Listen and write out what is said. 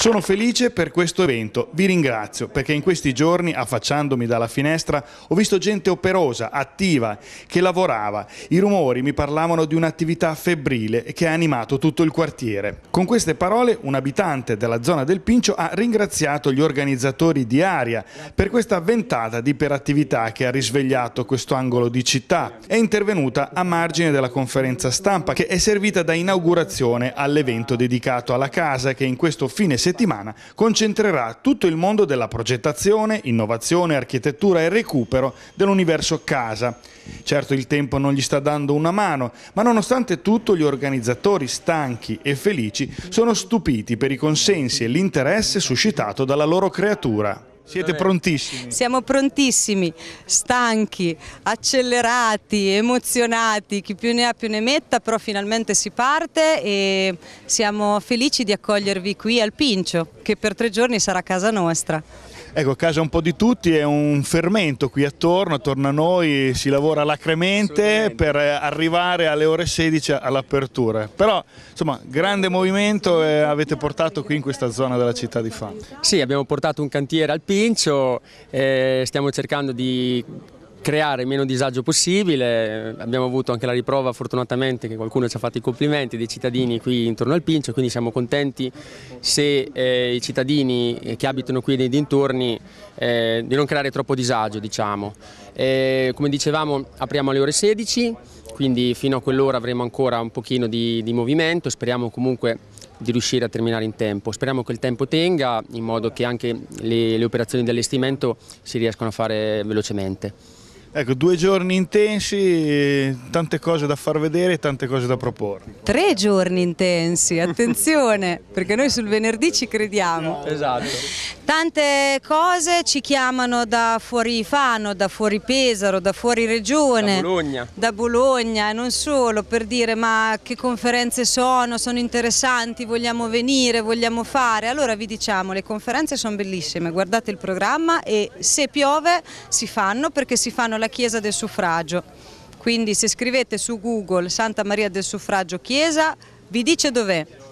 Sono felice per questo evento, vi ringrazio perché in questi giorni, affacciandomi dalla finestra, ho visto gente operosa, attiva, che lavorava. I rumori mi parlavano di un'attività febbrile che ha animato tutto il quartiere. Con queste parole un abitante della zona del Pincio ha ringraziato gli organizzatori di Aria per questa ventata di iperattività che ha risvegliato questo angolo di città. È intervenuta a margine della conferenza stampa che è servita da inaugurazione all'evento dedicato alla casa che in questo fine settimana settimana concentrerà tutto il mondo della progettazione, innovazione, architettura e recupero dell'universo casa. Certo il tempo non gli sta dando una mano, ma nonostante tutto gli organizzatori stanchi e felici sono stupiti per i consensi e l'interesse suscitato dalla loro creatura. Siete prontissimi? Siamo prontissimi, stanchi, accelerati, emozionati, chi più ne ha più ne metta, però finalmente si parte e siamo felici di accogliervi qui al Pincio, che per tre giorni sarà casa nostra. Ecco, casa un po' di tutti, è un fermento qui attorno, attorno a noi si lavora lacrimente per eh, arrivare alle ore 16 all'apertura. Però, insomma, grande movimento eh, avete portato qui in questa zona della città di Fano. Sì, abbiamo portato un cantiere al Pincio, eh, stiamo cercando di creare meno disagio possibile, abbiamo avuto anche la riprova fortunatamente che qualcuno ci ha fatto i complimenti dei cittadini qui intorno al Pincio, quindi siamo contenti se eh, i cittadini che abitano qui nei dintorni eh, di non creare troppo disagio diciamo. Eh, come dicevamo apriamo alle ore 16, quindi fino a quell'ora avremo ancora un pochino di, di movimento, speriamo comunque di riuscire a terminare in tempo. Speriamo che il tempo tenga in modo che anche le, le operazioni di allestimento si riescano a fare velocemente. Ecco, due giorni intensi, tante cose da far vedere e tante cose da proporre. Tre giorni intensi, attenzione, perché noi sul venerdì ci crediamo. Esatto. Tante cose ci chiamano da fuori Fano, da fuori Pesaro, da fuori Regione, da Bologna. da Bologna e non solo per dire ma che conferenze sono, sono interessanti, vogliamo venire, vogliamo fare. Allora vi diciamo le conferenze sono bellissime, guardate il programma e se piove si fanno perché si fanno la Chiesa del Suffragio. Quindi se scrivete su Google Santa Maria del Suffragio Chiesa vi dice dov'è.